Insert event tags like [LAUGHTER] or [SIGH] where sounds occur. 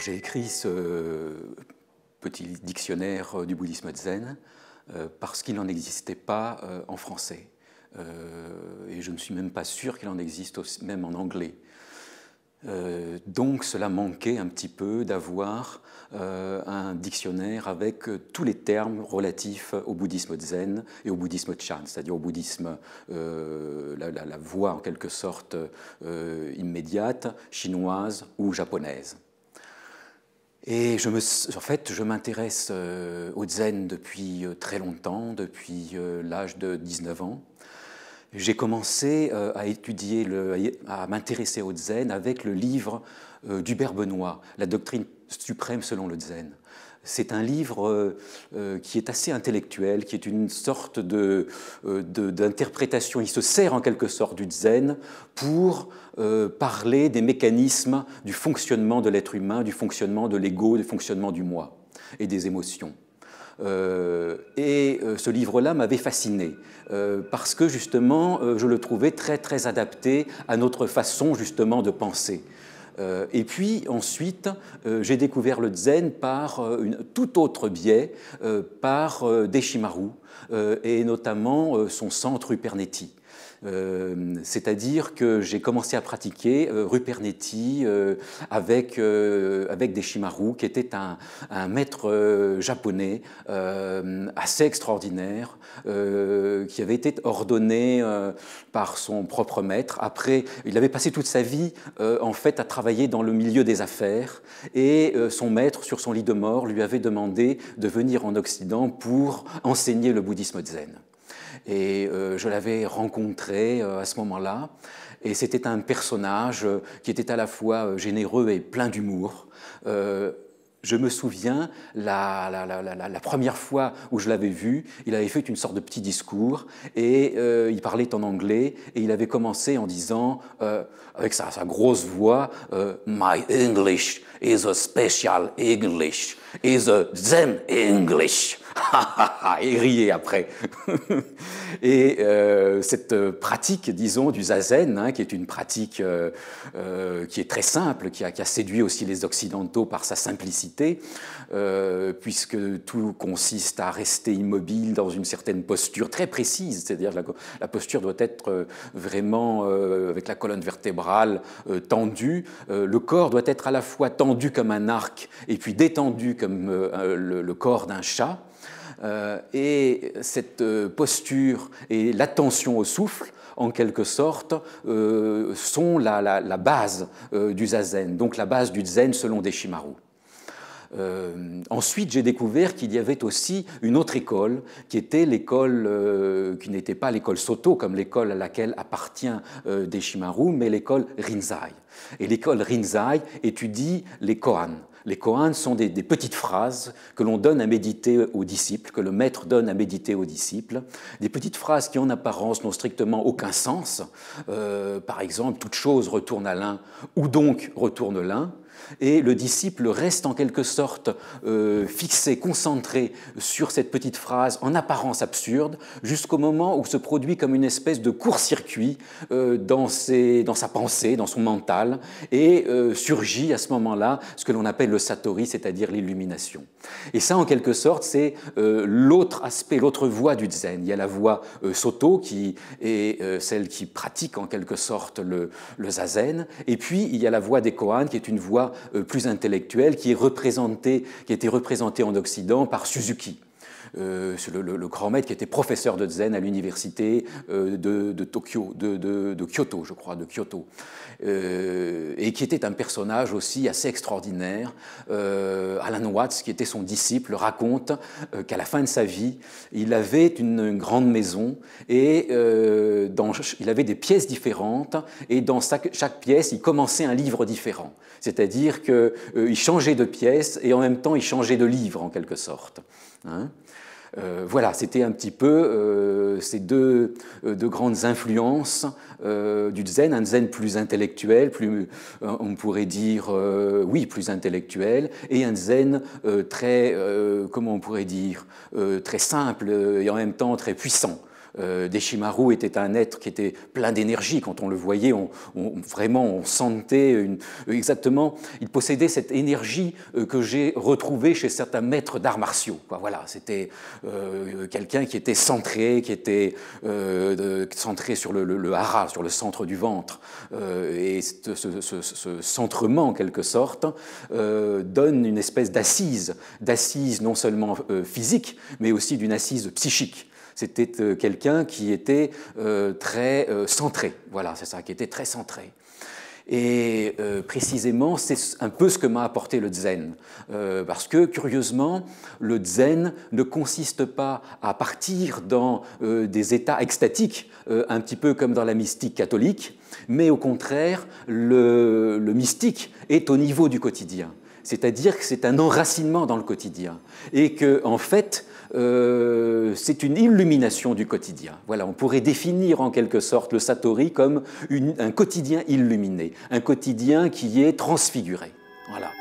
j'ai écrit ce petit dictionnaire euh, du bouddhisme zen euh, parce qu'il n'en existait pas euh, en français. et je ne suis même pas sûr qu'il en existe même en anglais. donc cela manquait un petit peu d'avoir un dictionnaire avec tous les termes relatifs au bouddhisme zen et au bouddhisme chan, c'est-à-dire au bouddhisme, la, la, la, voie en quelque sorte immédiate, chinoise ou japonaise. Et je en fait, je m'intéresse euh, au zen depuis euh, très longtemps, depuis euh, l'âge de 19 ans. J'ai commencé à à m'intéresser au zen avec le livre d'Hubert Benoît, La doctrine suprême selon le zen. C'est un livre euh, euh, qui est assez intellectuel, qui est une sorte euh, d'interprétation. De, Il se sert en quelque sorte du zen pour parler des mécanismes du fonctionnement de l'être humain, du fonctionnement de l'ego, du fonctionnement du moi et des émotions. et ce livre-là m'avait fasciné parce que justement, je le trouvais très très adapté à notre façon justement de penser. Euh, et puis ensuite, euh, j'ai découvert le zen par euh, une, tout autre biais, par Deshimaru, et notamment son centre Upernetti. Euh, c'est-à-dire que j'ai commencé à pratiquer euh, Rupernetti euh, avec, avec Deshimaru, qui était un, maître japonais assez extraordinaire, qui avait été ordonné par son propre maître. Après, il avait passé toute sa vie en fait à travailler dans le milieu des affaires et son maître, sur son lit de mort, lui avait demandé de venir en Occident pour enseigner le bouddhisme zen. Et euh, je l'avais rencontré euh, à ce moment-là. Et c'était un personnage euh, qui était à la fois généreux et plein d'humour. Je me souviens, la, première fois où je l'avais vu, il avait fait une sorte de petit discours et il parlait en anglais et il avait commencé en disant, avec sa, grosse voix, My English is a special English, is a Zen English. [LAUGHS] et riez après. [LAUGHS] et euh, cette pratique, disons, du zazen, hein, qui est une pratique euh, euh, qui est très simple, qui a, séduit aussi les Occidentaux par sa simplicité, puisque tout consiste à rester immobile dans une certaine posture très précise, c'est-à-dire la, la posture doit être vraiment avec la colonne vertébrale tendue, le corps doit être à la fois tendu comme un arc et puis détendu comme le corps d'un chat. Euh, et cette euh, posture et l'attention au souffle en quelque sorte, euh, sont la, base du zazen, donc la base du zen selon Deshimaru. Euh, ensuite, j'ai découvert qu'il y avait aussi une autre école, qui était l'école, euh, qui n'était pas l'école Soto, comme l'école à laquelle appartient des euh, Deshimaru, mais l'école Rinzai. Et l'école Rinzai étudie les Koans. Les Koans sont des, petites phrases que l'on donne à méditer aux disciples, que le maître donne à méditer aux disciples, des petites phrases qui en apparence n'ont strictement aucun sens. par exemple, toute chose retourne à l'un, ou donc retourne l'un et le disciple reste en quelque sorte euh, fixé, concentré sur cette petite phrase en apparence absurde, jusqu'au moment où se produit comme une espèce de court-circuit euh, dans, sa pensée, dans son mental, et euh, surgit à ce moment-là ce que l'on appelle le satori, c'est-à-dire l'illumination. Et ça, en quelque sorte, c'est l'autre aspect, l'autre voie du zen. Il y a la voie soto, qui est celle qui pratique en quelque sorte le, le zazen, et puis il y a la voie des koans, qui est une voie euh, plus intellectuel, qui qui était représenté en Occident par Suzuki. Euh, le, grand maître qui était professeur de zen à l'université euh, de, Tokyo, de, Kyoto, je crois, de Kyoto, euh, et qui était un personnage aussi assez extraordinaire. Alan Watts, qui était son disciple, raconte qu'à la fin de sa vie, il avait une, grande maison et dans, il avait des pièces différentes et dans chaque, pièce, il commençait un livre différent. C'est-à-dire qu'il changeait de pièce et en même temps il changeait de livre en quelque sorte. Hein euh, voilà, c'était un petit peu euh, ces euh, deux, grandes influences du zen, un zen plus intellectuel, plus, on pourrait dire, oui, plus intellectuel, et un zen très, comment on pourrait dire, très simple et en même temps très puissant. Euh, Deshimaru était un être qui était plein d'énergie. Quand on le voyait, on, vraiment, on sentait exactement. Il possédait cette énergie euh, que j'ai retrouvée chez certains maîtres d'arts martiaux. Voilà, c'était euh, quelqu'un qui était centré, qui était centré sur le, hara, sur le centre du ventre. et ce, ce, centrement, en quelque sorte, donne une espèce d'assise, d'assise non seulement physique, mais aussi d'une assise psychique. C'était euh, quelqu'un qui était euh, très euh, centré. Voilà, c'est ça, qui était très centré. Et précisément, c'est un peu ce que m'a apporté le zen. parce que, curieusement, le zen ne consiste pas à partir dans des états extatiques, un petit peu comme dans la mystique catholique, mais au contraire, le mystique est au niveau du quotidien. C'est-à-dire que c'est un enracinement dans le quotidien. Et que, en fait, euh, c'est une illumination du quotidien. Voilà, on pourrait définir en quelque sorte le Satori comme un quotidien illuminé, un quotidien qui est transfiguré. Voilà.